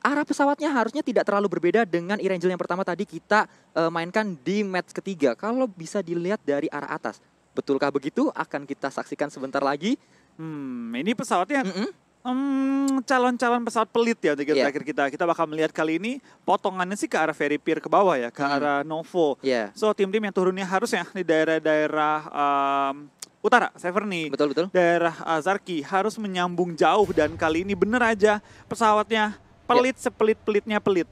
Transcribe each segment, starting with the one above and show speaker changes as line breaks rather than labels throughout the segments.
arah pesawatnya harusnya tidak terlalu berbeda dengan air angel yang pertama tadi kita uh, mainkan di match ketiga. Kalau bisa dilihat dari arah atas. Betulkah begitu? Akan kita saksikan sebentar lagi.
Hmm, ini pesawatnya mm -mm.
Hmm, calon-calon pesawat pelit ya
iya. terakhir yeah. kita. Kita bakal melihat kali ini potongannya sih ke arah Ferry Pier ke bawah ya, ke hmm. arah Novo. Yeah. So tim-tim yang turunnya harusnya di daerah-daerah um, utara, Severny. Betul betul. Daerah Zarki harus menyambung jauh dan kali ini bener aja pesawatnya
pelit sepelit pelitnya pelit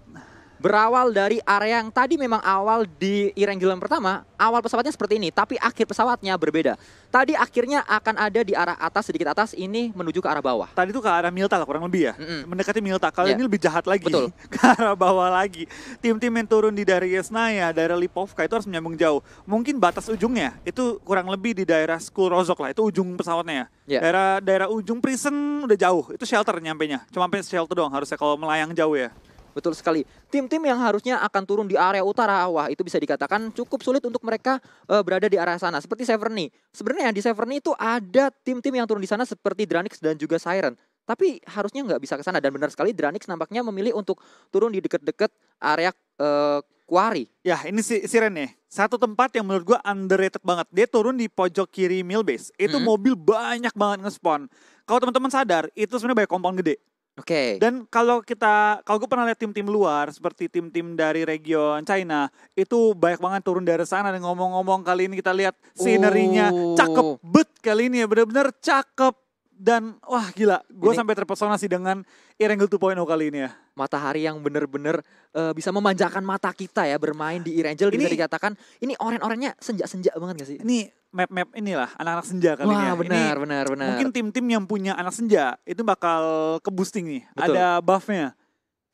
berawal dari area yang tadi memang awal di Ireng pertama, awal pesawatnya seperti ini, tapi akhir pesawatnya berbeda. Tadi akhirnya akan ada di arah atas, sedikit atas, ini menuju ke arah bawah. Tadi itu ke arah Milta lah kurang lebih ya, mm -hmm. mendekati Milta. Kalau
yeah. ini lebih jahat lagi, Betul. ke arah bawah lagi. Tim-tim yang turun di daerah Yesnaya, daerah Lipovka itu harus menyambung jauh. Mungkin batas ujungnya itu kurang lebih di daerah School lah, itu ujung pesawatnya ya. Yeah. Daerah, daerah ujung prison udah jauh, itu shelter nyampe nya. Cuma sampai shelter doang harusnya kalau
melayang jauh ya. Betul sekali. Tim-tim yang harusnya akan turun di area utara, wah itu bisa dikatakan cukup sulit untuk mereka uh, berada di arah sana. Seperti Severny. Sebenarnya di Severny itu ada tim-tim yang turun di sana seperti Dranix dan juga Siren. Tapi harusnya nggak bisa ke sana. Dan benar sekali Dranix nampaknya memilih untuk turun di dekat-dekat area uh, Quarry. Ya ini si Siren
ya. Satu tempat yang menurut gue underrated banget. Dia turun di pojok kiri base Itu hmm. mobil banyak banget nge-spawn. Kalau teman-teman sadar, itu sebenarnya banyak kompon gede. Oke. Okay. Dan kalau kita, kalau gue pernah lihat tim-tim luar seperti tim-tim dari region China, itu banyak banget turun dari sana dan ngomong-ngomong kali ini kita lihat sinerinya cakep uh. bet kali ini ya bener-bener cakep dan wah gila, gue sampai terpesona sih dengan Irangel 2.0 kali ini
ya. Matahari yang bener-bener uh, bisa memanjakan mata kita ya bermain di Irangel ini, bisa dikatakan ini orang orennya senja-senja banget gak sih? Ini map-map
inilah anak-anak senja kali wah, ya. ini. Ya. benar, benar. Mungkin tim-tim yang punya anak senja itu bakal ke boosting nih. Betul. Ada buffnya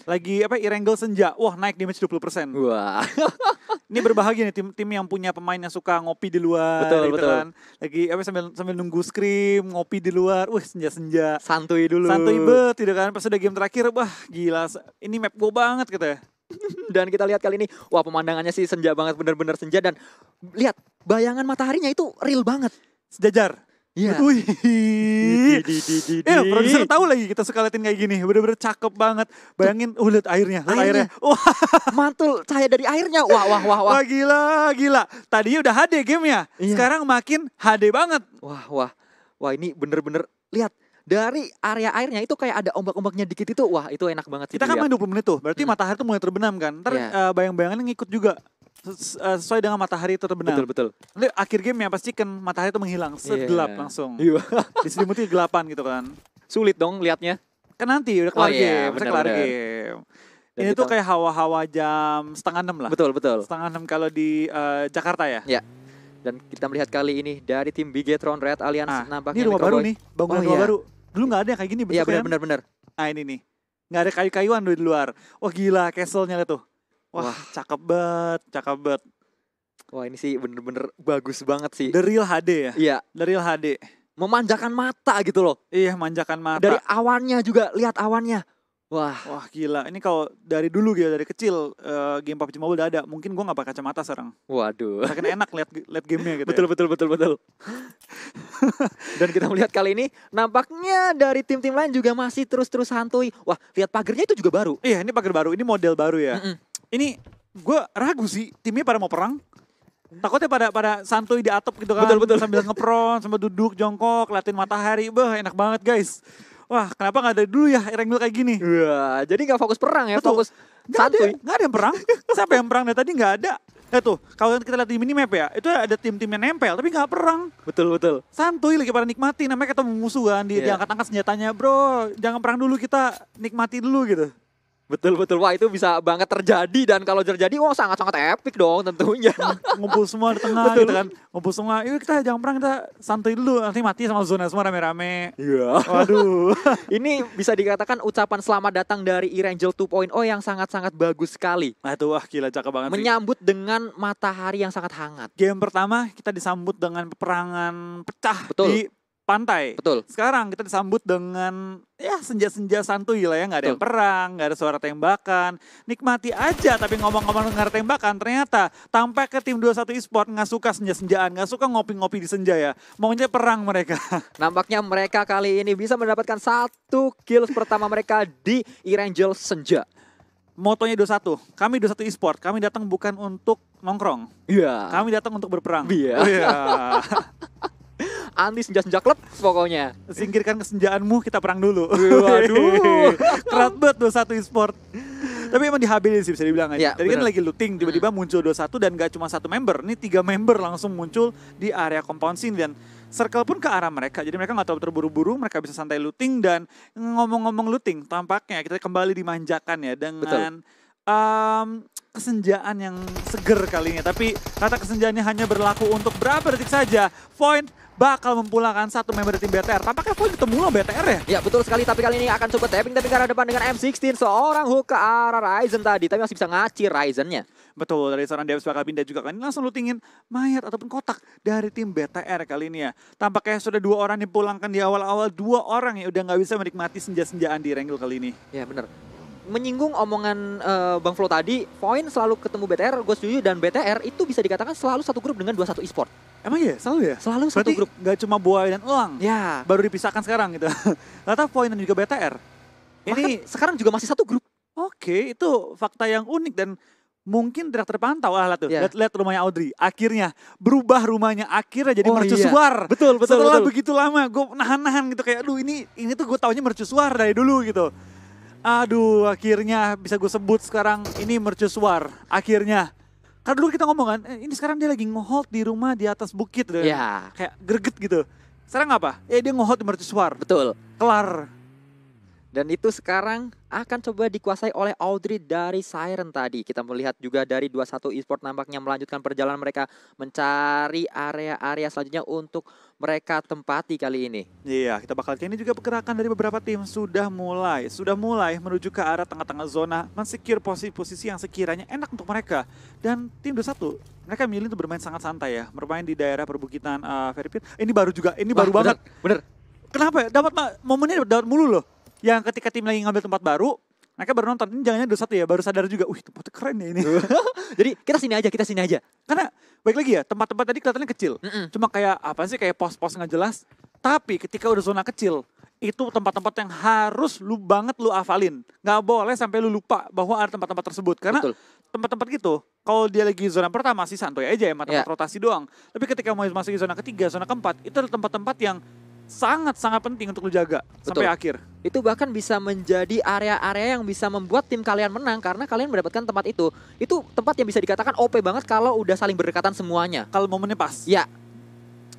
lagi apa Irengel Senja. Wah, naik damage 20%. Wah. ini berbahagia nih tim-tim yang punya pemain yang suka ngopi di luar betul, gitu betul. kan. Lagi apa sambil sambil nunggu scream ngopi di luar. Wah, senja-senja. Santuy dulu. Santuy bet tidak gitu kan. Pas udah game terakhir, wah gila.
Ini map gue banget gitu ya. dan kita lihat kali ini, wah pemandangannya sih senja banget, benar-benar senja dan lihat bayangan mataharinya itu real banget. Sejajar. Iya. Wih.
Ya, produser tahu lagi kita suka liatin kayak gini. Bener-bener cakep banget. Bayangin, uh, lihat airnya. airnya. airnya.
Wah. Mantul cahaya dari airnya. Wah, wah, wah, wah. Wah,
gila,
gila. Tadinya udah HD gamenya. Iya. Sekarang makin HD banget. Wah, wah. Wah, ini bener-bener. Lihat, dari area airnya itu kayak ada ombak-ombaknya dikit itu wah itu enak banget
sih kita gitu kan ya. main 20 menit tuh berarti hmm. matahari tuh mulai terbenam kan ntar yeah. Iya. uh, bayang-bayangannya ngikut juga Eh, sesuai dengan matahari itu terbenam. Betul betul. Nanti akhir game yang pasti kan matahari itu menghilang segelap iya. yeah. langsung. Iya. mungkin gelapan gitu kan. Sulit dong liatnya. Kan nanti udah kelar oh, iya, game, bener, kelar bener. game. Dan ini kita... tuh kayak hawa-hawa jam setengah enam lah. Betul betul. Setengah enam kalau di
uh, Jakarta ya. Ya. Dan kita melihat kali ini dari tim Bigetron Red Alliance ah, nampaknya ini rumah baru nih, bangunan oh, rumah iya. baru.
Dulu nggak ada yang kayak gini Iya kan? benar
benar Nah ini nih. Nggak ada
kayu-kayuan di luar. Wah gila, castle-nya tuh. Wah, Wah. cakep banget, cakep banget. Wah ini sih bener-bener bagus banget sih. The real HD ya? Iya. The real HD. Memanjakan mata gitu loh. Iya, manjakan mata. Dari
awannya juga, lihat awannya.
Wah. Wah gila. Ini kalau dari dulu gitu dari kecil uh, game PUBG Mobile udah ada. Mungkin gua nggak pakai kacamata sekarang.
Waduh. Makin
enak lihat lihat gamenya gitu. betul, ya. betul betul betul
Dan kita melihat kali ini nampaknya dari tim-tim lain juga masih terus-terus hantui. Wah, lihat pagernya itu
juga baru. Iya, ini pagar baru. Ini model baru ya. Mm -mm ini gue ragu sih timnya pada mau perang takutnya pada pada santuy di atap gitu kan betul, betul. sambil ngepron sambil duduk jongkok liatin matahari bah enak banget guys wah kenapa nggak ada dulu ya Erengdul kayak gini Wah, iya, jadi nggak fokus perang ya Betul. fokus gak santuy ada, ada yang perang siapa yang perang dari tadi nggak ada Ya tuh, kalau kita lihat di minimap ya, itu ada tim-tim yang nempel, tapi gak perang. Betul, betul. Santuy lagi pada nikmati, namanya ketemu musuh kan, di, yeah. diangkat-angkat iya. senjatanya, bro, jangan perang dulu kita, nikmati dulu gitu.
Betul betul wah itu bisa banget terjadi dan kalau terjadi wah sangat sangat epic dong tentunya.
Ngumpul semua di tengah betul. gitu kan. Ngumpul semua. Yuk kita jangan perang kita santai dulu nanti mati sama zona
semua rame-rame. Iya. -rame. Waduh. Ini bisa dikatakan ucapan selamat datang dari Irangel 2.0 yang sangat-sangat bagus sekali. Nah itu wah gila cakep banget. Menyambut sih. dengan matahari yang sangat hangat. Game pertama kita disambut dengan peperangan pecah Betul. di
pantai. Betul. Sekarang kita disambut dengan ya senja-senja santuy lah ya, nggak ada yang perang, nggak ada suara tembakan. Nikmati aja tapi ngomong-ngomong dengar tembakan, ternyata tampak ke tim 21 e-sport nggak suka senja-senjaan, nggak suka ngopi-ngopi di senja ya. Maunya perang mereka.
Nampaknya mereka kali ini bisa mendapatkan satu kill pertama mereka di Irangel
Senja motonya 21. Kami 21 e-sport, kami datang bukan untuk nongkrong. Iya. Yeah. Kami datang untuk berperang. Iya. Yeah. yeah anti senja-senja klub pokoknya. Singkirkan kesenjaanmu, kita perang dulu. Waduh, kerat banget 21 e-sport. Tapi emang dihabisin sih bisa dibilang aja. Ya, Tadi ya, bener. kan lagi looting, tiba-tiba hmm. muncul 21 dan gak cuma satu member. Ini tiga member langsung muncul di area compound scene dan circle pun ke arah mereka. Jadi mereka nggak terlalu terburu-buru, mereka bisa santai looting dan ngomong-ngomong looting. Tampaknya kita kembali dimanjakan ya dengan Um, kesenjaan yang seger kali ini. Tapi kata kesenjaannya hanya berlaku untuk berapa detik saja. Point bakal mempulangkan satu member tim BTR.
Tampaknya Void ketemu lo BTR ya? Ya betul sekali, tapi kali ini akan coba tapping tapi karena depan dengan M16. Seorang hook ke arah Ryzen tadi, tapi masih bisa ngaci Ryzennya.
Betul, dari seorang Devs bakal pindah juga kan. Langsung tingin mayat ataupun kotak dari tim BTR kali ini ya. Tampaknya sudah dua orang dipulangkan di awal-awal. Dua orang yang udah nggak bisa menikmati senja-senjaan di Rangel kali ini. Ya bener
menyinggung omongan uh, Bang Flo tadi, poin selalu ketemu BTR, gue setuju dan BTR itu bisa dikatakan selalu satu grup dengan 21 e-sport. Emang ya, Selalu ya? Selalu satu grup. Gak cuma buah dan elang.
Ya. Baru dipisahkan sekarang gitu. Ternyata poin dan juga BTR. Ini Bahkan sekarang juga masih satu grup. Oke, itu fakta yang unik dan mungkin tidak terpantau lah tuh. Yeah. Lihat, lihat rumahnya Audrey. Akhirnya berubah rumahnya. Akhirnya jadi oh, mercusuar. Iya. Betul, betul. Setelah betul. begitu lama gue nahan-nahan gitu kayak aduh ini ini tuh gue taunya mercusuar dari dulu gitu. Aduh, akhirnya bisa gue sebut sekarang ini mercusuar. Akhirnya karena dulu kita ngomong kan, eh, ini sekarang dia lagi ngehold di rumah di atas bukit. Iya. Kayak greget gitu. Sekarang apa? Ya
dia ngehold di mercusuar. Betul. Kelar. Dan itu sekarang akan coba dikuasai oleh Audrey dari Siren tadi. Kita melihat juga dari 21 Esport nampaknya melanjutkan perjalanan mereka mencari area-area selanjutnya untuk mereka tempati kali ini. Iya, kita bakal ini juga pergerakan dari beberapa tim sudah mulai, sudah mulai menuju ke arah
tengah-tengah zona, mensecure posisi-posisi yang sekiranya enak untuk mereka. Dan tim 21, mereka milih untuk bermain sangat santai ya, bermain di daerah perbukitan uh, Ferry Pit. Ini baru juga, ini Wah, baru bener, banget. Bener. Kenapa ya? Dapat momennya dapat mulu loh yang ketika tim lagi ngambil tempat baru mereka baru nonton ini jangannya dua satu ya baru sadar juga wih tempatnya keren ya ini jadi kita sini aja kita sini aja karena baik lagi ya tempat-tempat tadi kelihatannya kecil mm -mm. cuma kayak apa sih kayak pos-pos nggak jelas tapi ketika udah zona kecil itu tempat-tempat yang harus lu banget lu afalin, nggak boleh sampai lu lupa bahwa ada tempat-tempat tersebut karena tempat-tempat gitu kalau dia lagi zona pertama sih santuy aja ya tempat yeah. rotasi doang tapi ketika mau masuk zona ketiga zona keempat itu ada tempat-tempat yang
sangat-sangat penting untuk lu jaga Betul. sampai akhir. Itu bahkan bisa menjadi area-area yang bisa membuat tim kalian menang karena kalian mendapatkan tempat itu. Itu tempat yang bisa dikatakan OP banget kalau udah saling berdekatan semuanya. Kalau momennya pas. Ya.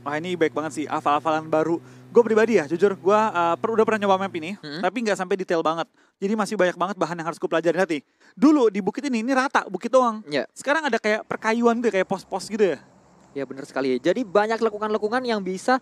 Wah ini baik banget sih, hafal-hafalan baru. Gue pribadi ya, jujur gue uh, per, udah pernah nyoba map ini, hmm. tapi nggak sampai detail banget. Jadi masih banyak banget bahan yang harus gue pelajari nanti. Dulu di bukit ini, ini rata, bukit doang. Ya. Sekarang ada kayak perkayuan gitu, kayak pos-pos
gitu ya. Ya bener sekali. Jadi banyak lekukan-lekukan yang bisa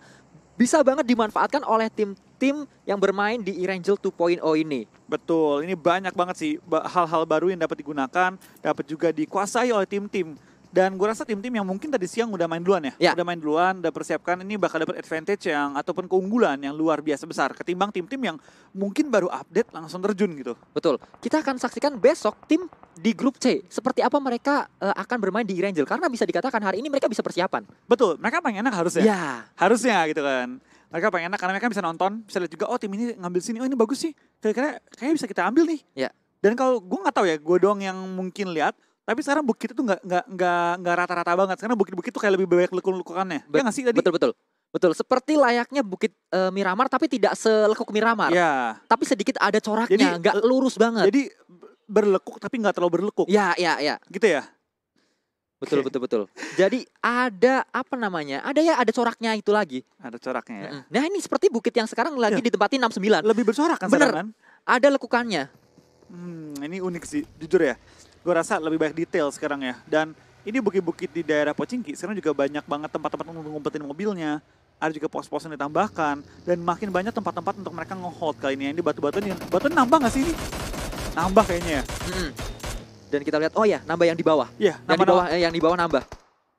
bisa banget dimanfaatkan oleh tim-tim yang bermain di Erangel 2.0 ini. Betul, ini banyak banget
sih hal-hal baru yang dapat digunakan, dapat juga dikuasai oleh tim-tim. Dan gue rasa tim-tim yang mungkin tadi siang udah main duluan ya, ya. udah main duluan, udah persiapkan ini bakal dapat advantage yang ataupun keunggulan yang luar biasa besar ketimbang tim-tim yang mungkin baru update langsung terjun gitu. Betul. Kita
akan saksikan besok tim di grup C seperti apa mereka uh, akan bermain di Rangel karena bisa dikatakan hari ini mereka bisa persiapan. Betul, mereka paling enak harusnya. Ya.
Harusnya gitu kan. Mereka paling enak karena mereka bisa nonton, bisa lihat juga oh tim ini ngambil sini, oh ini bagus sih. Kira-kira kayaknya bisa kita ambil nih. Ya. Dan kalau gue nggak tahu ya, gue doang yang mungkin lihat tapi sekarang bukit itu nggak nggak nggak nggak rata-rata
banget. Sekarang bukit-bukit itu kayak lebih banyak lekuk-lekukannya. Iya Bet ya nggak sih tadi? Betul betul. Betul, seperti layaknya Bukit e, Miramar tapi tidak selekuk Miramar. Iya. Tapi sedikit ada coraknya, nggak eh, lurus banget. Jadi berlekuk tapi nggak terlalu berlekuk. Ya, ya, ya. Gitu ya. Betul, okay. betul, betul. Jadi ada apa namanya? Ada ya ada coraknya itu lagi. Ada coraknya ya. Nah, ini seperti bukit yang sekarang lagi ya. ditempati 69. Lebih bersorak kan Bener. Sekarang, kan? Ada lekukannya.
Hmm, ini unik sih, jujur ya. Gue rasa lebih banyak detail sekarang ya. Dan ini bukit-bukit di daerah Pocingki sekarang juga banyak banget tempat-tempat untuk ngumpetin mobilnya. Ada juga pos-pos yang ditambahkan dan makin banyak tempat-tempat untuk mereka ngehold kali ini. Ya. Ini batu-batu ini batu nambah nggak sih ini? Nambah kayaknya ya. Hmm. Dan kita lihat, oh ya nambah yang di bawah. Iya, yang di bawah, eh, yang di bawah nambah.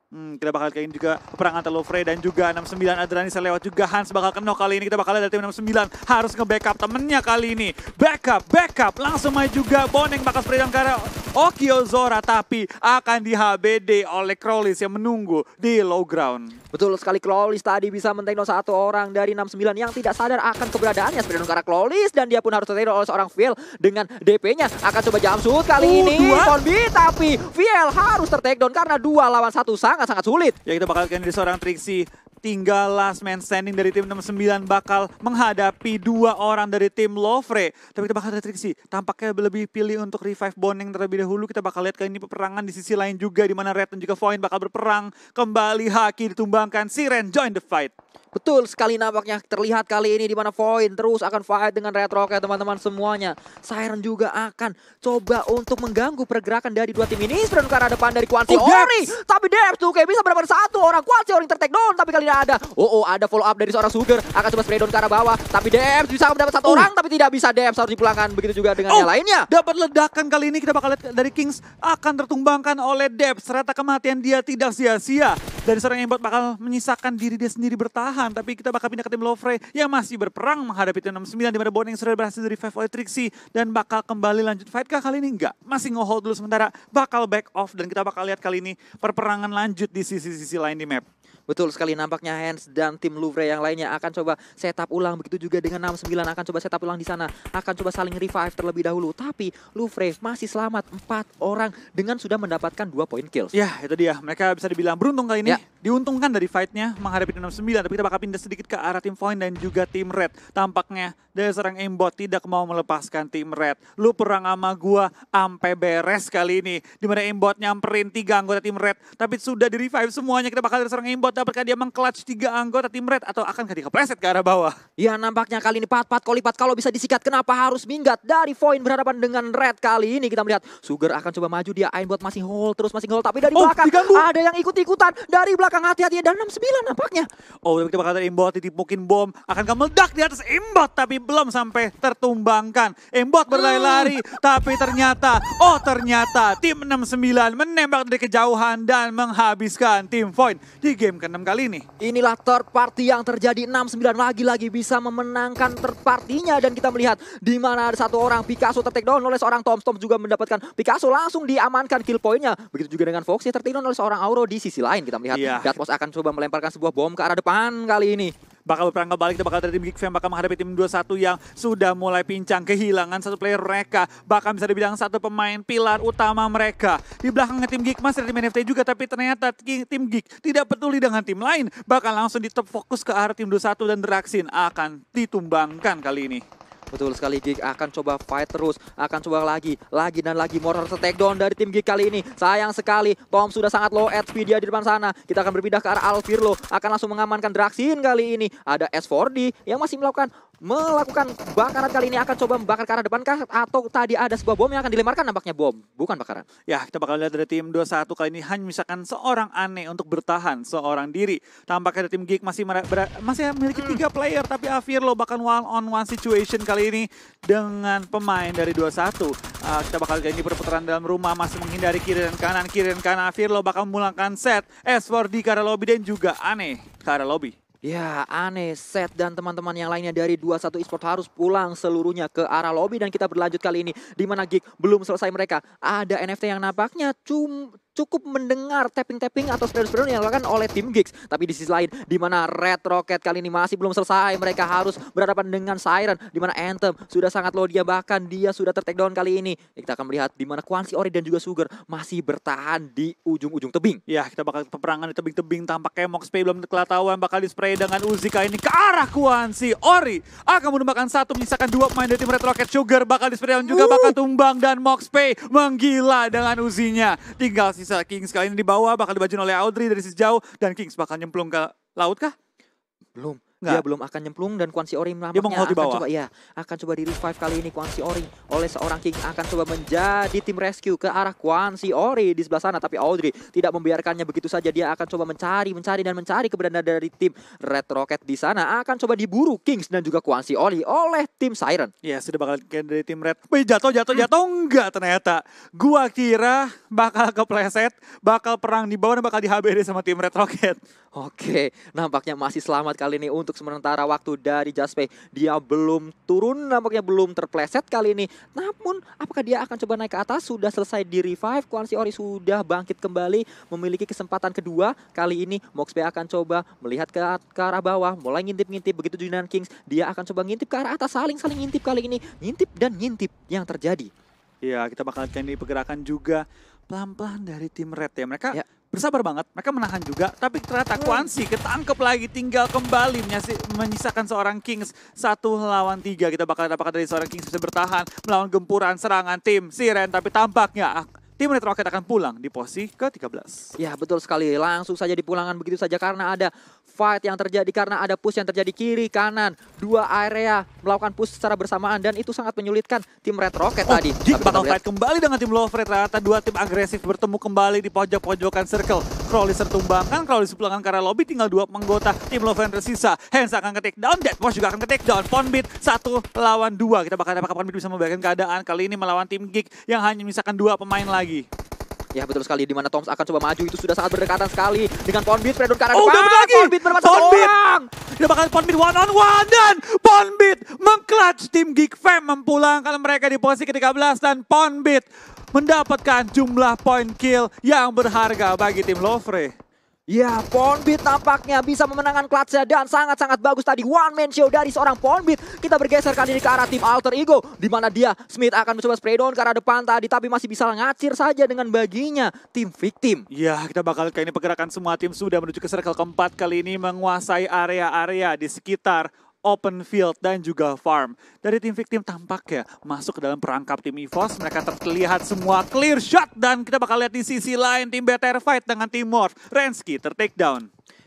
Hmm, kita bakal kayaknya juga perang antara Lovre dan juga 69 saya lewat juga Hans bakal nol kali ini kita bakal lihat tim 69 harus nge-backup temennya kali ini backup backup langsung main juga Boneng bakal spray down karena Okiozora oh, tapi akan di HBD oleh Krolis yang menunggu di low ground.
Betul sekali Krolis tadi bisa mentekno satu orang dari 69 yang tidak sadar akan keberadaannya sebenarnya karena Krolis dan dia pun harus tertekno oleh seorang Viel dengan DP-nya akan coba jam shoot kali uh, ini. Dua. tapi Viel harus tertekno karena dua lawan satu sangat-sangat sulit.
Ya kita bakal lihat seorang Trixie tinggal last man standing dari tim 69 bakal menghadapi dua orang dari tim Lovre. Tapi kita bakal lihat sih. tampaknya lebih pilih untuk revive bonding terlebih dahulu. Kita bakal lihat kali ini peperangan di sisi lain juga di mana Red dan juga Void bakal berperang. Kembali Haki ditumbangkan, Siren join the fight.
Betul sekali nampaknya terlihat kali ini di mana Void terus akan fight dengan Red Rocket teman-teman semuanya. Siren juga akan coba untuk mengganggu pergerakan dari dua tim ini. Sebenarnya ke arah depan dari Quansi oh, Ori. Tapi Debs tuh kayak bisa benar satu orang Quansi Ori tertek down tapi kali ini ada. Oh, oh ada follow up dari seorang Sugar akan coba spray down ke arah bawah. Tapi Debs bisa mendapat satu oh. orang tapi tidak bisa Debs harus dipulangkan begitu juga dengan oh, yang lainnya. Dapat
ledakan kali ini kita bakal lihat dari Kings akan tertumbangkan oleh Debs. Serata kematian dia tidak sia-sia. Dari seorang yang bakal menyisakan diri dia sendiri bertahan tapi kita bakal pindah ke tim Lofre yang masih berperang menghadapi tim 69 di mana Boneng sudah berhasil dari revive oleh Trixie dan bakal kembali lanjut fight kah kali ini? Enggak, masih ngehold dulu sementara, bakal back off dan kita bakal lihat kali ini perperangan lanjut
di sisi-sisi lain di map. Betul sekali nampaknya Hans dan tim Louvre yang lainnya akan coba setup ulang. Begitu juga dengan 69 akan coba setup ulang di sana. Akan coba saling revive terlebih dahulu. Tapi Louvre masih selamat empat orang dengan sudah mendapatkan dua poin kills. Ya itu dia. Mereka bisa dibilang
beruntung kali ini. Ya. Diuntungkan dari fightnya menghadapi 69. Tapi kita bakal pindah sedikit ke arah tim point dan juga tim Red. Tampaknya dari serang aimbot tidak mau melepaskan tim Red. Lu perang sama gua ampe beres kali ini. Dimana aimbot nyamperin tiga anggota tim Red. Tapi sudah di revive semuanya. Kita bakal dari serang aimbot dapatkan dia mengklatch tiga anggota tim Red atau akan ketika preset ke arah bawah?
Ya nampaknya kali ini pat-pat kolipat kalau bisa disikat kenapa harus minggat dari Voin berhadapan dengan Red kali ini kita melihat Sugar akan coba maju dia Ain buat masih hold terus masih hold tapi dari oh, belakang diganggu. ada yang ikut-ikutan dari belakang hati-hati dan 69 nampaknya. Oh tapi kita bakal dari imbot titip mungkin bom akan kamu
meledak di atas imbot tapi belum sampai tertumbangkan. Imbot berlari-lari hmm. tapi ternyata oh ternyata tim 69 menembak dari kejauhan dan menghabiskan tim Voin di game ke kali ini.
Inilah third party yang terjadi enam sembilan lagi-lagi bisa memenangkan third partinya dan kita melihat di mana ada satu orang Picasso tertake down oleh seorang Tom Tom juga mendapatkan Picasso langsung diamankan kill pointnya. Begitu juga dengan Fox yang tertake down oleh seorang Auro di sisi lain kita melihat yeah. Iya. Datmos akan coba melemparkan sebuah bom ke arah depan kali ini bakal berperang balik bakal dari tim
Geek Fam bakal menghadapi tim 21 yang sudah mulai pincang kehilangan satu player mereka bahkan bisa dibilang satu pemain pilar utama mereka di belakangnya tim Geek masih ada tim NFT juga tapi ternyata tim Geek tidak peduli dengan tim lain bakal langsung ditep fokus ke arah tim 21 dan Draxin akan
ditumbangkan kali ini. Betul sekali Gig akan coba fight terus, akan coba lagi, lagi dan lagi Mortar take down dari tim Gig kali ini. Sayang sekali, Tom sudah sangat low HP dia di depan sana. Kita akan berpindah ke arah Alvirlo, akan langsung mengamankan Draxin kali ini. Ada S4D yang masih melakukan melakukan bakaran kali ini akan coba membakar ke arah depan kah? Atau tadi ada sebuah bom yang akan dilemparkan nampaknya bom? Bukan bakaran.
Ya, kita bakal lihat dari tim 21 kali ini hanya misalkan seorang aneh untuk bertahan seorang diri. Tampaknya dari tim Geek masih masih memiliki hmm. tiga player tapi lo bahkan one on one situation kali ini dengan pemain dari 21. Uh, ah, kita bakal lihat ini perputaran dalam rumah masih menghindari kiri dan kanan, kiri dan kanan. lo bakal memulangkan set S4 di lobby dan juga aneh lobby.
Ya aneh, Set dan teman-teman yang lainnya dari 21 Esport harus pulang seluruhnya ke arah lobby dan kita berlanjut kali ini di mana gig belum selesai mereka. Ada NFT yang nampaknya cum cukup mendengar tapping-tapping atau spread-spread yang dilakukan oleh tim Gigs. Tapi di sisi lain, di mana Red Rocket kali ini masih belum selesai, mereka harus berhadapan dengan Siren, di mana Anthem sudah sangat low dia, bahkan dia sudah tertake down kali ini. Kita akan melihat di mana Kwansi, Ori, dan juga Sugar masih bertahan di ujung-ujung tebing. Ya, kita bakal
peperangan di tebing-tebing, tampaknya Pay belum kelihatan bakal di dengan Uzi kali ini ke arah Kwansi. Ori akan menembakkan satu, menyisakan dua pemain dari tim Red Rocket Sugar, bakal di-spray juga, bakal tumbang, dan Mox Pay menggila dengan Uzinya. Tinggal si sisa Kings kali ini di bawah, bakal dibajuin oleh Audrey
dari sejauh. Dan Kings bakal nyemplung ke laut kah? Belum. Nggak. dia belum akan nyemplung dan Kwan Si Ori dia akan di coba ya akan coba di revive kali ini Kwan Si Ori oleh seorang King akan coba menjadi tim rescue ke arah Kwan Si Ori di sebelah sana tapi Audrey tidak membiarkannya begitu saja dia akan coba mencari mencari dan mencari keberadaan dari tim Red Rocket di sana akan coba diburu Kings dan juga Kwan Si Ori oleh tim Siren. Ya sudah bakal dari tim Red. Wih jatuh jatuh jatuh enggak
ternyata. Gua kira bakal kepleset, bakal perang di bawah dan bakal di HBD
sama tim Red Rocket. Oke, nampaknya masih selamat kali ini untuk sementara waktu dari Jaspe. Dia belum turun, nampaknya belum terpleset kali ini. Namun, apakah dia akan coba naik ke atas? Sudah selesai di revive, Kuan Ori sudah bangkit kembali, memiliki kesempatan kedua. Kali ini, Moxpe akan coba melihat ke, arah bawah, mulai ngintip-ngintip. Begitu Junan Kings, dia akan coba ngintip ke arah atas, saling-saling ngintip kali ini. Ngintip dan ngintip yang terjadi. Ya, kita bakal lihat ini pergerakan juga pelan-pelan dari tim Red ya. Mereka ya bersabar banget, mereka
menahan juga. Tapi ternyata Kwansi ketangkep lagi, tinggal kembali menyisakan seorang Kings satu lawan tiga. Kita bakal dapatkan dari seorang Kings bisa bertahan melawan gempuran serangan tim Siren. Tapi tampaknya tim Red Rocket akan pulang di posisi ke-13.
Ya, betul sekali. Langsung saja dipulangkan begitu saja karena ada fight yang terjadi, karena ada push yang terjadi kiri, kanan. Dua area melakukan push secara bersamaan dan itu sangat menyulitkan tim Red Rocket oh, tadi. Oh, bakal fight
kembali dengan tim Love Red. rata dua tim agresif bertemu kembali di pojok-pojokan circle. Crowley tertumbangkan, Crowley sepulangkan karena lobby tinggal dua penggota tim Loven tersisa. Hands akan ketik down, Dead Posh juga akan ketik. take down. Ponbit satu lawan dua. Kita bakal apakah Ponbit bisa membalikkan keadaan kali ini melawan tim Geek yang hanya misalkan dua pemain
lagi. Ya betul sekali di mana Toms akan coba maju itu sudah sangat berdekatan sekali dengan Ponbit Predon karena oh, depan. lagi. Ponbit bermacam orang. Dia bakal Ponbit one on one dan
Ponbit mengklatch tim Geek Fam mempulangkan mereka di posisi ke-13 dan Ponbit mendapatkan jumlah point kill yang berharga bagi tim Lovre.
Ya, Ponbit tampaknya bisa memenangkan clutch dan sangat-sangat bagus tadi. One man show dari seorang Ponbit. Kita bergeser kali ini ke arah tim Alter Ego. di mana dia, Smith akan mencoba spray down ke arah depan tadi. Tapi masih bisa ngacir saja dengan baginya. Tim Victim.
Ya, kita bakal kayak ini pergerakan semua tim sudah menuju ke circle keempat kali ini. Menguasai area-area di sekitar open field, dan juga farm. Dari tim victim ya masuk ke dalam perangkap tim EVOS. Mereka terlihat semua clear shot dan kita bakal lihat di sisi lain tim Better Fight dengan tim Morph. Renski
ter take down.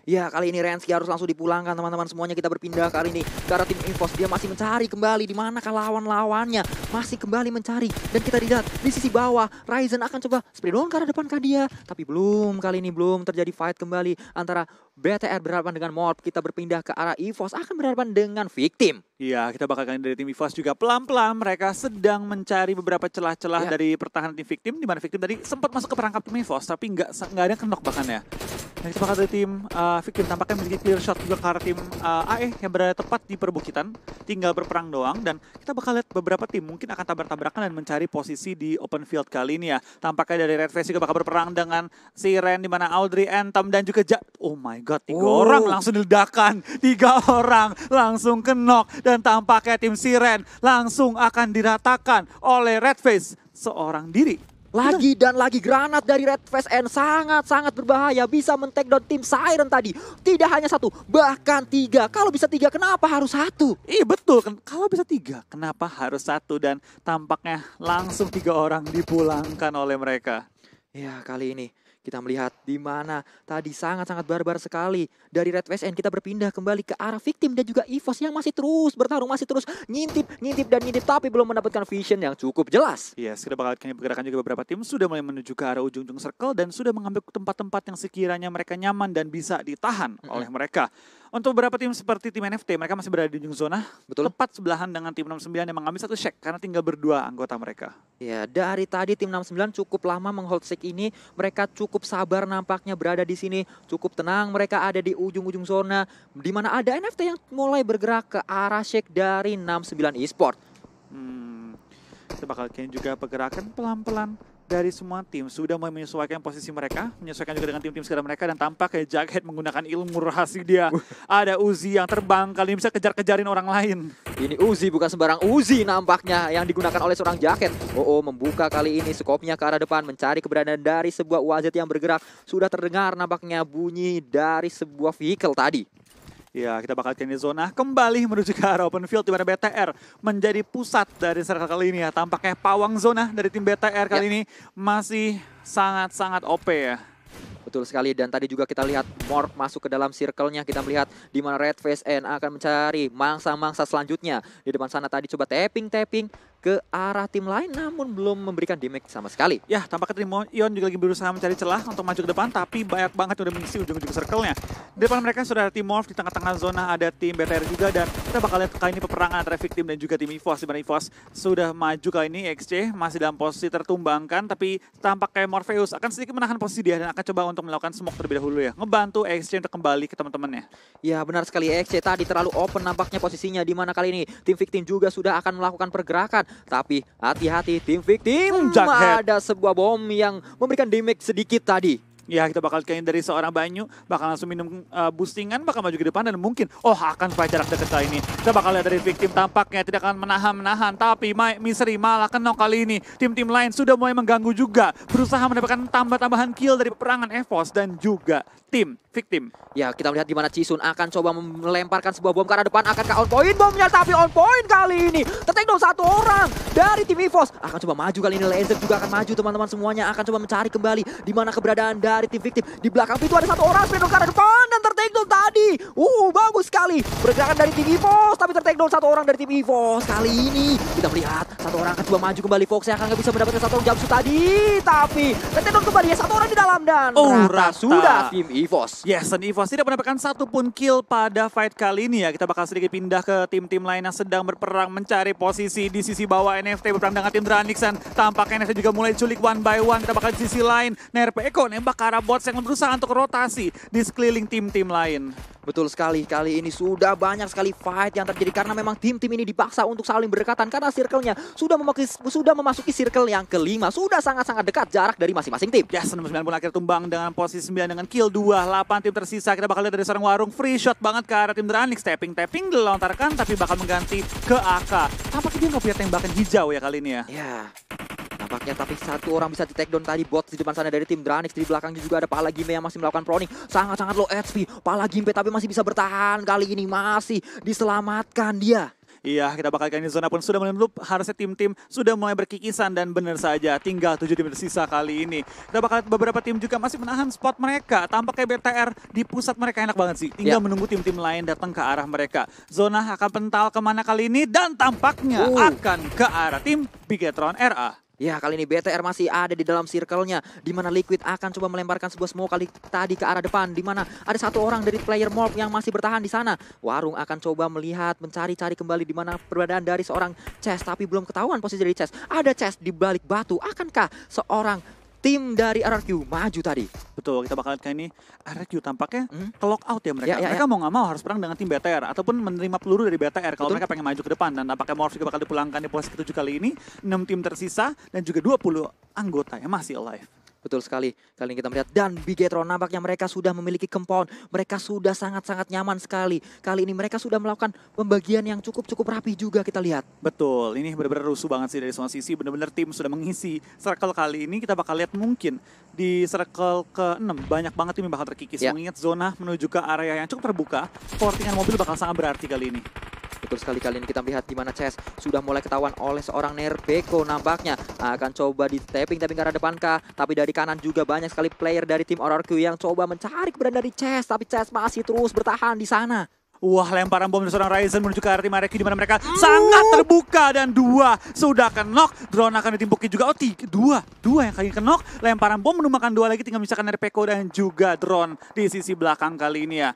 Ya, kali ini Renski harus langsung dipulangkan teman-teman semuanya. Kita berpindah kali ini karena tim Infos. Dia masih mencari kembali di mana lawan-lawannya. Masih kembali mencari. Dan kita lihat di sisi bawah, Ryzen akan coba spray down ke arah depan kah dia. Tapi belum, kali ini belum terjadi fight kembali antara BTR berhadapan dengan Morp, kita berpindah ke arah EVOS akan berhadapan dengan Victim.
Iya, kita bakal ganti dari tim EVOS juga. Pelan-pelan mereka sedang mencari beberapa celah-celah ya. dari pertahanan tim Victim, di mana Victim tadi sempat masuk ke perangkap tim EVOS, tapi nggak nggak ada yang kenok bahkan ya. Nah, kita bakal dari tim uh, Victim, tampaknya memiliki clear shot juga ke arah tim uh, eh, AE yang berada tepat di perbukitan, tinggal berperang doang, dan kita bakal lihat beberapa tim mungkin akan tabrak tabrakan dan mencari posisi di open field kali ini ya. Tampaknya dari Red Face juga bakal berperang dengan si Ren, di mana Audrey, Anthem, dan juga Ja... Oh my God. God, tiga oh. orang langsung diledakan, tiga orang langsung kenok dan tampaknya tim Siren langsung akan diratakan oleh Red Face seorang
diri. Lagi dan lagi granat dari Red Face and sangat-sangat berbahaya bisa men down tim Siren tadi. Tidak hanya satu, bahkan tiga. Kalau bisa tiga, kenapa harus satu? Iya betul, kalau bisa
tiga, kenapa harus satu? Dan tampaknya langsung tiga orang dipulangkan oleh mereka. Ya
kali ini kita melihat di mana tadi sangat-sangat barbar sekali. Dari Red West End kita berpindah kembali ke arah Victim dan juga EVOS yang masih terus bertarung, masih terus nyintip nyintip dan nyintip tapi belum mendapatkan vision yang cukup jelas.
Iya, yes, sudah bakal pergerakan juga beberapa tim sudah mulai menuju ke arah ujung-ujung circle dan sudah mengambil tempat-tempat yang sekiranya mereka nyaman dan bisa ditahan mm -hmm. oleh mereka. Untuk beberapa tim seperti tim NFT, mereka masih berada di ujung zona, Betul. tepat sebelahan dengan tim 69 yang mengambil satu shake karena tinggal berdua anggota mereka.
Ya, dari tadi tim 69 cukup lama menghold shake ini, mereka cukup sabar nampaknya berada di sini, cukup tenang mereka ada di ujung-ujung zona, di mana ada NFT yang mulai bergerak ke arah shake dari 69 eSport.
Hmm, kita bakal kayaknya juga pergerakan pelan-pelan dari semua tim sudah menyesuaikan posisi mereka, menyesuaikan juga dengan tim-tim sekitar mereka, dan tampak kayak Jughead menggunakan ilmu rahasia dia. Ada Uzi yang terbang, kali ini bisa kejar-kejarin orang
lain. Ini Uzi, bukan sembarang Uzi nampaknya yang digunakan oleh seorang Jughead. Oh, oh membuka kali ini, skopnya ke arah depan, mencari keberadaan dari sebuah wajah yang bergerak. Sudah terdengar nampaknya bunyi dari sebuah vehicle tadi. Ya, kita bakal ke zona kembali menuju ke
arah open field di mana BTR menjadi pusat dari circle kali ini ya. Tampaknya pawang zona dari tim
BTR kali ya. ini masih sangat-sangat OP ya. Betul sekali dan tadi juga kita lihat Morp masuk ke dalam circle-nya. Kita melihat di mana Red Face N akan mencari mangsa-mangsa selanjutnya. Di depan sana tadi coba tapping-tapping ke arah tim lain namun belum memberikan damage sama sekali. Ya, tampaknya tim Ion juga lagi berusaha mencari celah untuk maju ke depan tapi banyak banget udah mengisi
ujung-ujung circle-nya. Di depan mereka sudah ada tim Morph, di tengah-tengah zona ada tim BTR juga dan kita bakal lihat kali ini peperangan antara Victim dan juga tim EVOS. Sebenarnya EVOS sudah maju kali ini, XC masih dalam posisi tertumbangkan tapi tampaknya Morpheus akan sedikit menahan posisi dia dan akan coba untuk melakukan smoke terlebih dahulu ya. Ngebantu XC untuk kembali ke teman-temannya.
Ya, benar sekali XC tadi terlalu open nampaknya posisinya di mana kali ini tim Victim juga sudah akan melakukan pergerakan tapi hati-hati tim Victim hmm, ada sebuah bom yang memberikan damage sedikit tadi. Ya kita bakal kayaknya dari seorang Banyu
bakal langsung minum uh, eh, boostingan bakal maju ke depan dan mungkin oh akan fight jarak dekat kali ini. Kita bakal lihat dari victim tampaknya tidak akan menahan-menahan tapi My Misery malah kenok kali ini. Tim-tim lain
sudah mulai mengganggu juga berusaha mendapatkan tambah-tambahan kill dari peperangan Evos dan juga tim victim. Ya kita melihat gimana Cisun akan coba melemparkan sebuah bom karena depan akan ke on point bomnya tapi on point kali ini. Tetek dong satu orang dari tim Evos akan coba maju kali ini. Laser juga akan maju teman-teman semuanya akan coba mencari kembali di mana keberadaan dari dari tim Victim. Di belakang pintu ada satu orang, sprint ke arah depan dan ter tertake tadi. Uh, bagus sekali. Pergerakan dari tim EVOS, tapi tertake satu orang dari tim EVOS. Kali ini kita melihat satu orang akan coba maju kembali. Fox yang akan nggak bisa mendapatkan satu orang jumpsuit tadi. Tapi tertake kembali ya, satu orang di dalam dan oh, rata, rata. sudah tim EVOS.
Yes, dan EVOS tidak mendapatkan satu pun kill pada fight kali ini ya. Kita bakal sedikit pindah ke tim-tim lain yang sedang berperang mencari posisi di sisi bawah NFT berperang dengan tim Dranix dan tampaknya NFT juga mulai culik one by one. Kita bakal di sisi lain. Nerpe Eko nembak ke arah bots yang berusaha untuk rotasi
di sekeliling tim-tim lain lain. Betul sekali, kali ini sudah banyak sekali fight yang terjadi karena memang tim-tim ini dipaksa untuk saling berdekatan karena circle-nya sudah memasuki, sudah memasuki circle yang kelima, sudah sangat-sangat dekat jarak dari masing-masing tim. Yes,
69 pun akhirnya tumbang dengan posisi 9 dengan kill 2, 8 tim tersisa. Kita bakal lihat dari seorang warung, free shot banget ke arah tim Dranix, tapping-tapping dilontarkan tapi bakal mengganti ke AK. Tampaknya dia nggak punya tembakan hijau ya kali ini ya. Ya, yeah.
Nampaknya tapi satu orang bisa di take down tadi bot di depan sana dari tim Dranix. Di belakangnya juga ada Pala Gimbe yang masih melakukan proning. Sangat-sangat low HP. Pala Gimbe tapi masih bisa bertahan kali ini. Masih diselamatkan dia.
Iya, kita bakal ini zona pun sudah menutup. Harusnya tim-tim sudah mulai berkikisan dan benar saja tinggal tujuh tim tersisa kali ini. Kita bakal beberapa tim juga masih menahan spot mereka. Tampaknya BTR di pusat mereka enak banget sih. Tinggal yeah. menunggu tim-tim lain datang ke arah mereka. Zona akan pental kemana kali ini dan tampaknya uh. akan ke arah tim Bigetron RA.
Ya kali ini BTR masih ada di dalam circle-nya di mana Liquid akan coba melemparkan sebuah smoke kali tadi ke arah depan di mana ada satu orang dari player Morph yang masih bertahan di sana. Warung akan coba melihat mencari-cari kembali di mana perbedaan dari seorang Chess tapi belum ketahuan posisi dari Chess. Ada Chess di balik batu. Akankah seorang tim dari RRQ maju tadi.
Betul, kita bakal lihat kayak ini RRQ tampaknya hmm? ke out ya mereka. Ya, ya, ya. mereka ya. mau nggak mau harus perang dengan tim BTR ataupun menerima peluru dari BTR kalau mereka pengen maju ke depan. Dan tampaknya Morph juga bakal dipulangkan di posisi ketujuh kali ini. 6 tim tersisa dan juga
20 anggota yang masih alive. Betul sekali. Kali ini kita melihat dan Bigetron nampaknya mereka sudah memiliki compound. Mereka sudah sangat-sangat nyaman sekali. Kali ini mereka sudah melakukan pembagian yang cukup-cukup rapi juga kita lihat.
Betul. Ini benar-benar rusuh banget sih dari semua sisi. Benar-benar tim sudah mengisi circle kali ini. Kita bakal lihat mungkin di circle ke-6 banyak banget tim yang bakal terkikis. Yeah.
Mengingat zona menuju ke area yang cukup terbuka, sportingan mobil bakal sangat berarti kali ini. Betul sekali kali ini kita melihat di mana Chess sudah mulai ketahuan oleh seorang Nerbeko nampaknya. Akan coba di tapping tapi ke arah depan kah? Tapi dari kanan juga banyak sekali player dari tim RRQ yang coba mencari keberadaan dari Chess. Tapi Chess masih terus bertahan di sana. Wah, lemparan bom dari seorang Ryzen menuju ke Arti Mareki
di mana mereka mm. sangat terbuka dan dua sudah kenok Drone akan ditimpuki juga. Oh, tiga, dua. Dua yang kali kenok Lemparan bom menumbangkan dua lagi tinggal misalkan Nerpeko dan juga drone di sisi belakang kali ini ya.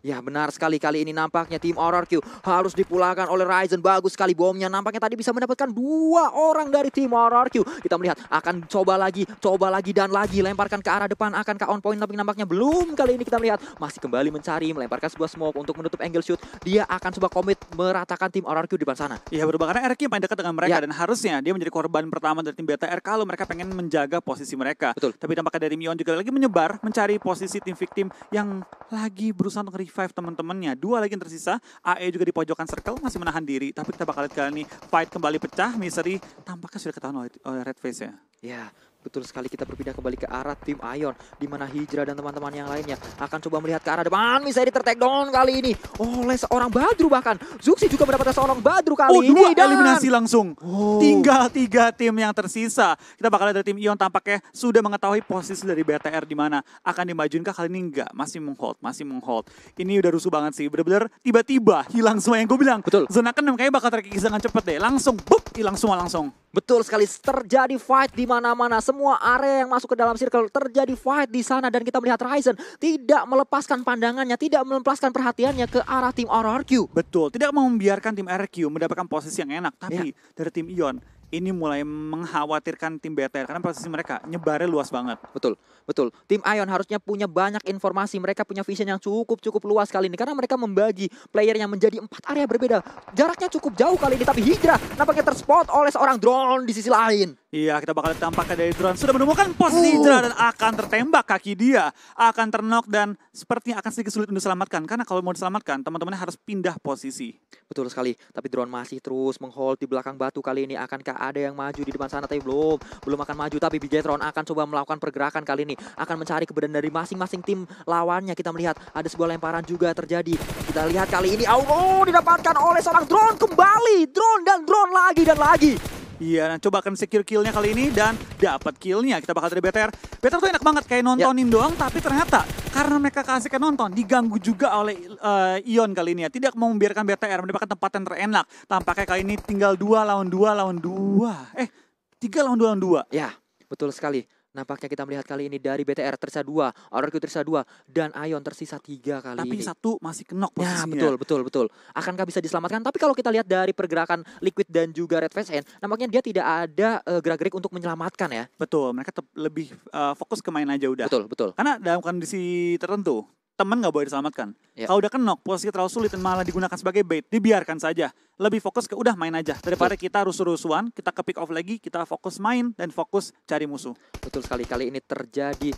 Ya benar sekali kali ini nampaknya tim RRQ harus dipulangkan oleh Ryzen. Bagus sekali bomnya. Nampaknya tadi bisa mendapatkan dua orang dari tim RRQ. Kita melihat akan coba lagi, coba lagi dan lagi. Lemparkan ke arah depan akan ke on point tapi nampaknya belum kali ini kita melihat. Masih kembali mencari, melemparkan sebuah smoke untuk menutup angle shoot. Dia akan coba komit meratakan tim RRQ di depan sana. ya berubah karena yang paling dekat dengan mereka ya. dan harusnya dia menjadi korban pertama dari tim BTR
kalau mereka pengen menjaga posisi mereka. Betul. Tapi tampaknya dari Mion juga lagi menyebar mencari posisi tim victim yang lagi berusaha untuk revive teman-temannya. Dua lagi yang tersisa, AE juga di pojokan circle masih menahan diri. Tapi kita bakal lihat kali ini fight kembali pecah, Misery tampaknya sudah ketahuan oleh, oleh Red Face
ya. Ya, Betul sekali kita berpindah kembali ke arah tim Ion di mana Hijra dan teman-teman yang lainnya akan coba melihat ke arah depan. misalnya tertek down kali ini oleh seorang Badru bahkan. Zuxi juga mendapatkan seorang Badru kali oh, ini. dan... eliminasi langsung. Oh. Tinggal
tiga tim yang tersisa. Kita bakal lihat tim Ion tampaknya sudah mengetahui posisi dari BTR di mana akan dimajunkah kali ini enggak. Masih menghold, masih menghold. Ini udah rusuh banget sih. Bener-bener tiba-tiba hilang semua yang gue bilang. Betul. Zona kan kayaknya bakal terkikis dengan cepet deh. Langsung, buk, hilang semua langsung.
Betul sekali. Terjadi fight di mana-mana semua area yang masuk ke dalam circle terjadi fight di sana dan kita melihat Ryzen tidak melepaskan pandangannya, tidak melepaskan perhatiannya ke arah tim RRQ.
Betul, tidak mau membiarkan tim RRQ mendapatkan posisi yang enak, tapi yeah. dari tim Ion ini mulai mengkhawatirkan tim BTR karena posisi mereka nyebarnya luas banget. Betul. Betul.
Tim Ion harusnya punya banyak informasi. Mereka punya vision yang cukup-cukup luas kali ini. Karena mereka membagi player yang menjadi empat area berbeda. Jaraknya cukup jauh kali ini. Tapi Hydra nampaknya terspot oleh seorang drone di sisi lain.
Iya, kita bakal tampaknya dari drone. Sudah menemukan pos uh. Hydra dan akan tertembak kaki dia. Akan ternok dan sepertinya akan sedikit sulit untuk diselamatkan. Karena kalau mau diselamatkan, teman-temannya harus pindah posisi. Betul sekali.
Tapi drone masih terus menghold di belakang batu kali ini. Akankah ada yang maju di depan sana? Tapi belum. Belum akan maju. Tapi Bigetron akan coba melakukan pergerakan kali ini akan mencari keberadaan dari masing-masing tim lawannya. Kita melihat ada sebuah lemparan juga terjadi. Kita lihat kali ini Auro oh, didapatkan oleh seorang drone kembali. Drone dan drone lagi dan lagi. Iya, dan coba akan secure killnya kali ini
dan dapat killnya. Kita bakal dari BTR. BTR tuh enak banget kayak ya. nontonin ya. doang, tapi ternyata karena mereka kasih ke nonton, diganggu juga oleh uh, Ion kali ini ya. Tidak mau membiarkan BTR mendapatkan tempat yang
terenak. Tampaknya kali ini tinggal dua lawan dua lawan dua. Eh, tiga lawan dua lawan dua. Ya, betul sekali. Nampaknya kita melihat kali ini dari BTR tersisa dua, RQ tersisa dua, dan Ion tersisa tiga kali Tapi ini. satu masih kenok ya, posisinya. Ya, betul, betul, betul. Akankah bisa diselamatkan? Tapi kalau kita lihat dari pergerakan Liquid dan juga Red Face N, nampaknya dia tidak ada uh, eh, gerak-gerik untuk menyelamatkan ya.
Betul, mereka lebih uh, fokus ke main aja udah. Betul, betul. Karena dalam kondisi tertentu, teman nggak boleh diselamatkan. Yeah. Kalau udah kenok, posisi terlalu sulit dan malah digunakan sebagai bait, dibiarkan saja. Lebih fokus ke udah main aja daripada Betul. kita rusuh-rusuhan, kita ke pick off lagi, kita fokus main dan
fokus cari musuh. Betul sekali kali ini terjadi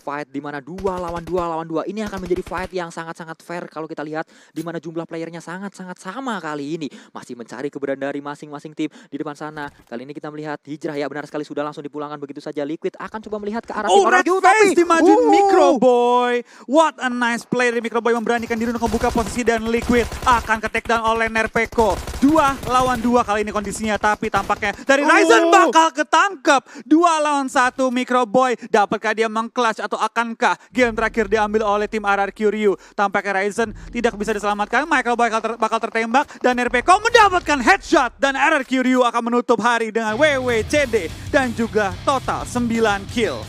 fight di mana dua lawan dua lawan dua ini akan menjadi fight yang sangat-sangat fair kalau kita lihat di mana jumlah playernya sangat-sangat sama kali ini. Masih mencari keberadaan dari masing-masing tim di depan sana. Kali ini kita melihat hijrah ya benar sekali sudah langsung dipulangkan begitu saja Liquid akan coba melihat ke arah Oh, tapi tapi maju uh. boy
What a nice play dari boy memberanikan diri untuk membuka posisi dan Liquid akan ke oleh Nerpeko. Dua lawan dua kali ini kondisinya, tapi tampaknya dari Ryzen oh. bakal ketangkep. Dua lawan satu Micro Boy, dapatkah dia mengclash atau akankah game terakhir diambil oleh tim RRQ Ryu. Tampaknya Ryzen tidak bisa diselamatkan, Micro Boy bakal, ter bakal tertembak, dan RPK mendapatkan headshot. Dan RRQ Ryu akan menutup hari dengan WWCD dan juga total 9 kill.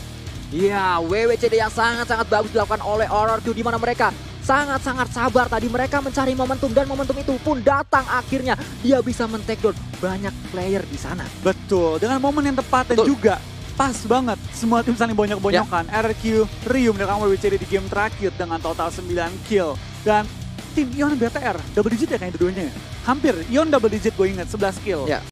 ya WWCD yang sangat-sangat bagus dilakukan oleh RRQ di mana mereka sangat-sangat sabar tadi mereka mencari momentum dan momentum itu pun datang akhirnya dia bisa men down banyak player di sana.
Betul, dengan momen yang tepat dan juga pas banget semua tim saling bonyok-bonyokan. Yeah. RQ, Ryu mereka WCD di game terakhir dengan total 9 kill. Dan tim Ion BTR, double digit ya kayaknya keduanya. Ya? Hampir, Ion double digit gue ingat 11 kill. Yeah.